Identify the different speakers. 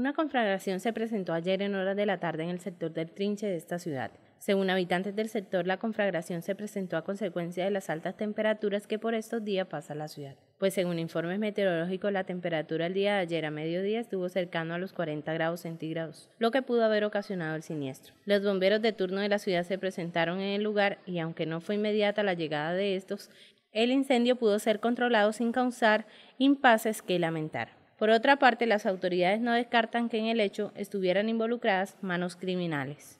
Speaker 1: Una conflagración se presentó ayer en horas de la tarde en el sector del Trinche de esta ciudad. Según habitantes del sector, la conflagración se presentó a consecuencia de las altas temperaturas que por estos días pasa la ciudad, pues según informes meteorológicos la temperatura el día de ayer a mediodía estuvo cercano a los 40 grados centígrados, lo que pudo haber ocasionado el siniestro. Los bomberos de turno de la ciudad se presentaron en el lugar y aunque no fue inmediata la llegada de estos, el incendio pudo ser controlado sin causar impases que lamentar. Por otra parte, las autoridades no descartan que en el hecho estuvieran involucradas manos criminales.